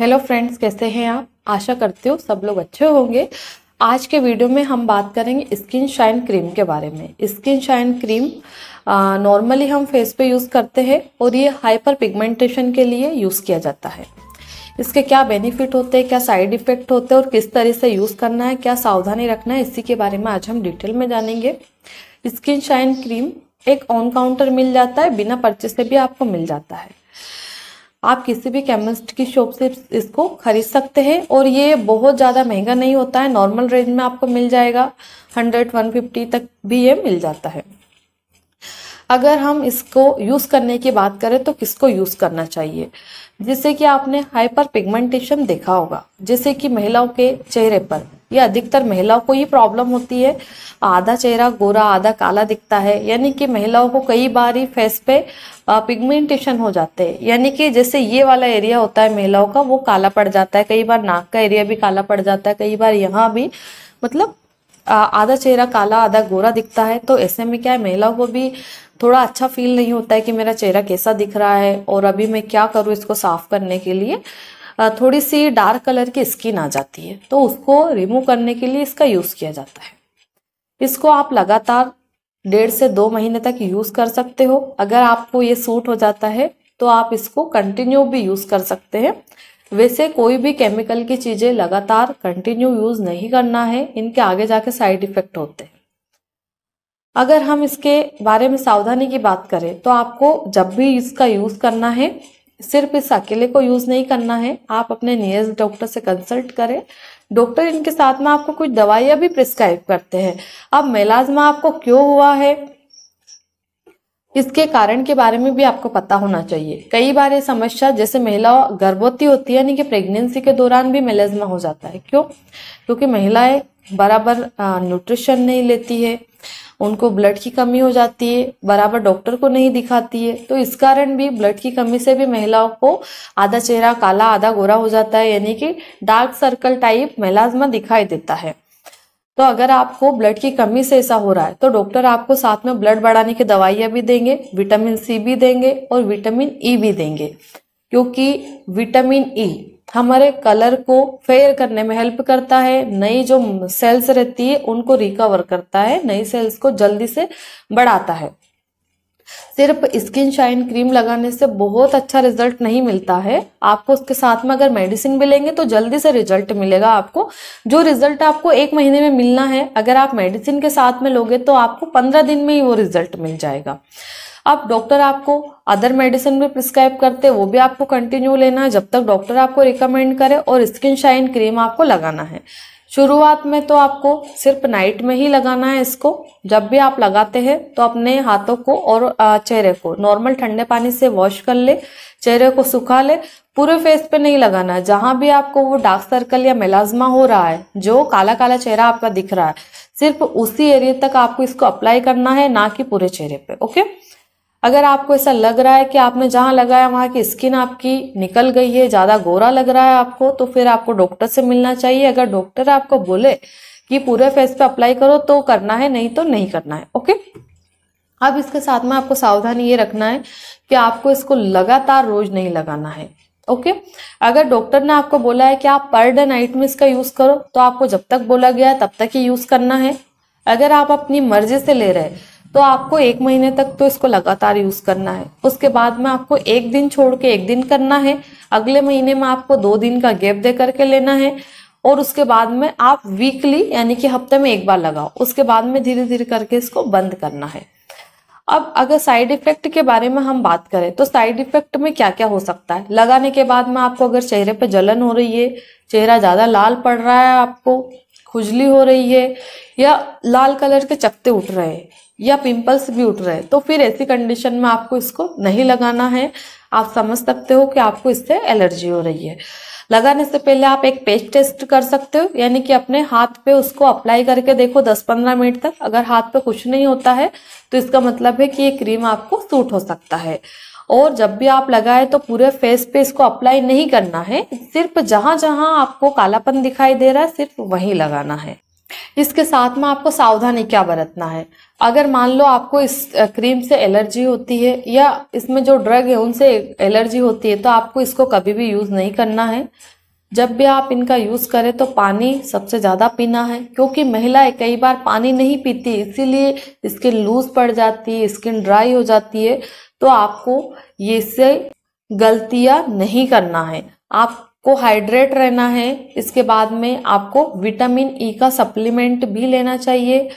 hello friends कैसे हैं आप आशा करते हो सब लोग अच्छे होंगे आज के वीडियो में हम बात करेंगे स्किन शाइन क्रीम के बारे में स्किन शाइन क्रीम नॉर्मली हम फेस पे यूज़ करते हैं और ये हाइपर पिगमेंटेशन के लिए यूज़ किया जाता है इसके क्या बेनिफिट होते हैं क्या साइड इफ़ेक्ट होते हैं और किस तरह से यूज़ करना है क्या सावधानी रखना है इसी के बारे में आज हम डिटेल में जानेंगे स्किन शाइन क्रीम एक ऑन काउंटर मिल जाता है बिना परचेज से भी आपको मिल जाता है आप किसी भी केमिस्ट की शॉप से इसको खरीद सकते हैं और ये बहुत ज़्यादा महंगा नहीं होता है नॉर्मल रेंज में आपको मिल जाएगा हंड्रेड वन फिफ्टी तक भी ये मिल जाता है अगर हम इसको यूज़ करने की बात करें तो किसको यूज़ करना चाहिए जिससे कि आपने हाइपर पिगमेंटेशन देखा होगा जैसे कि महिलाओं के चेहरे पर या अधिकतर महिलाओं को ये प्रॉब्लम होती है आधा चेहरा गोरा आधा काला दिखता है यानी कि महिलाओं को कई बार ही फेस पे पिगमेंटेशन हो जाते हैं यानी कि जैसे ये वाला एरिया होता है महिलाओं का वो काला पड़ जाता है कई बार नाक का एरिया भी काला पड़ जाता है कई बार यहाँ भी मतलब आधा चेहरा काला आधा गोरा दिखता है तो ऐसे में क्या है महिलाओं को भी थोड़ा अच्छा फील नहीं होता है कि मेरा चेहरा कैसा दिख रहा है और अभी मैं क्या करूँ इसको साफ करने के लिए थोड़ी सी डार्क कलर की स्किन आ जाती है तो उसको रिमूव करने के लिए इसका यूज़ किया जाता है इसको आप लगातार डेढ़ से दो महीने तक यूज़ कर सकते हो अगर आपको ये सूट हो जाता है तो आप इसको कंटिन्यू भी यूज़ कर सकते हैं वैसे कोई भी केमिकल की चीज़ें लगातार कंटिन्यू यूज़ नहीं करना है इनके आगे जाके साइड इफ़ेक्ट होते हैं अगर हम इसके बारे में सावधानी की बात करें तो आपको जब भी इसका यूज़ करना है सिर्फ इस अकेले को यूज़ नहीं करना है आप अपने नियरेस्ट डॉक्टर से कंसल्ट करें डॉक्टर इनके साथ में आपको कुछ दवाइयां भी प्रिस्क्राइब करते हैं अब मेलाजमा आपको क्यों हुआ है इसके कारण के बारे में भी आपको पता होना चाहिए कई बार ये समस्या जैसे महिला गर्भवती होती है यानी कि प्रेगनेंसी के दौरान भी मेलेजमा हो जाता है क्यों क्योंकि महिलाएं बराबर न्यूट्रिशन नहीं लेती है उनको ब्लड की कमी हो जाती है बराबर डॉक्टर को नहीं दिखाती है तो इस कारण भी ब्लड की कमी से भी महिलाओं को आधा चेहरा काला आधा गोरा हो जाता है यानी कि डार्क सर्कल टाइप मेलाज्मा दिखाई देता है तो अगर आपको ब्लड की कमी से ऐसा हो रहा है तो डॉक्टर आपको साथ में ब्लड बढ़ाने की दवाइयां भी देंगे विटामिन सी भी देंगे और विटामिन ई e भी देंगे क्योंकि विटामिन ई e हमारे कलर को फेयर करने में हेल्प करता है नई जो सेल्स रहती है उनको रिकवर करता है नई सेल्स को जल्दी से बढ़ाता है सिर्फ स्किन शाइन क्रीम लगाने से बहुत अच्छा रिजल्ट नहीं मिलता है आपको उसके साथ में अगर मेडिसिन भी लेंगे तो जल्दी से रिजल्ट मिलेगा आपको जो रिजल्ट आपको एक महीने में मिलना है अगर आप मेडिसिन के साथ में लोगे तो आपको पंद्रह दिन में ही वो रिजल्ट मिल जाएगा अब डॉक्टर आपको अदर मेडिसिन भी प्रिस्क्राइब करते हैं वो भी आपको कंटिन्यू लेना है जब तक डॉक्टर आपको रिकमेंड करे और स्किन शाइन क्रीम आपको लगाना है शुरुआत में तो आपको सिर्फ नाइट में ही लगाना है इसको जब भी आप लगाते हैं तो अपने हाथों को और चेहरे को नॉर्मल ठंडे पानी से वॉश कर ले चेहरे को सुखा ले पूरे फेस पे नहीं लगाना है जहां भी आपको वो डार्क सर्कल या मेलाजमा हो रहा है जो काला काला चेहरा आपका दिख रहा है सिर्फ उसी एरिया तक आपको इसको अप्लाई करना है ना कि पूरे चेहरे पे ओके अगर आपको ऐसा लग रहा है कि आपने जहाँ लगाया वहाँ की स्किन आपकी निकल गई है ज़्यादा गोरा लग रहा है आपको तो फिर आपको डॉक्टर से मिलना चाहिए अगर डॉक्टर आपको बोले कि पूरे फेस पे अप्लाई करो तो करना है नहीं तो नहीं करना है ओके अब इसके साथ में आपको सावधानी ये रखना है कि आपको इसको लगातार रोज नहीं लगाना है ओके अगर डॉक्टर ने आपको बोला है कि आप पर डे नाइट में इसका यूज करो तो आपको जब तक बोला गया है तब तक ही यूज करना है अगर आप अपनी मर्जी से ले रहे तो आपको एक महीने तक तो इसको लगातार यूज करना है उसके बाद में आपको एक दिन छोड़ के एक दिन करना है अगले महीने में आपको दो दिन का गैप दे करके लेना है और उसके बाद में आप वीकली यानी कि हफ्ते में एक बार लगाओ उसके बाद में धीरे धीरे करके इसको बंद करना है अब अगर साइड इफेक्ट के बारे में हम बात करें तो साइड इफेक्ट में क्या क्या हो सकता है लगाने के बाद में आपको अगर चेहरे पर जलन हो रही है चेहरा ज़्यादा लाल पड़ रहा है आपको खुजली हो रही है या लाल कलर के चक्ते उठ रहे हैं या पिंपल्स भी उठ रहे हैं तो फिर ऐसी कंडीशन में आपको इसको नहीं लगाना है आप समझ सकते हो कि आपको इससे एलर्जी हो रही है लगाने से पहले आप एक पेस्ट टेस्ट कर सकते हो यानी कि अपने हाथ पे उसको अप्लाई करके देखो 10-15 मिनट तक अगर हाथ पे कुछ नहीं होता है तो इसका मतलब है कि ये क्रीम आपको सूट हो सकता है और जब भी आप लगाए तो पूरे फेस पे इसको अप्लाई नहीं करना है सिर्फ जहां जहां आपको कालापन दिखाई दे रहा है सिर्फ वहीं लगाना है इसके साथ में आपको सावधानी क्या बरतना है अगर मान लो आपको इस क्रीम से एलर्जी होती है या इसमें जो ड्रग है उनसे एलर्जी होती है तो आपको इसको कभी भी यूज़ नहीं करना है जब भी आप इनका यूज़ करें तो पानी सबसे ज़्यादा पीना है क्योंकि महिलाएं कई बार पानी नहीं पीती इसीलिए स्किन लूज पड़ जाती है स्किन ड्राई हो जाती है तो आपको ये से गलतियाँ नहीं करना है आपको हाइड्रेट रहना है इसके बाद में आपको विटामिन ई e का सप्लीमेंट भी लेना चाहिए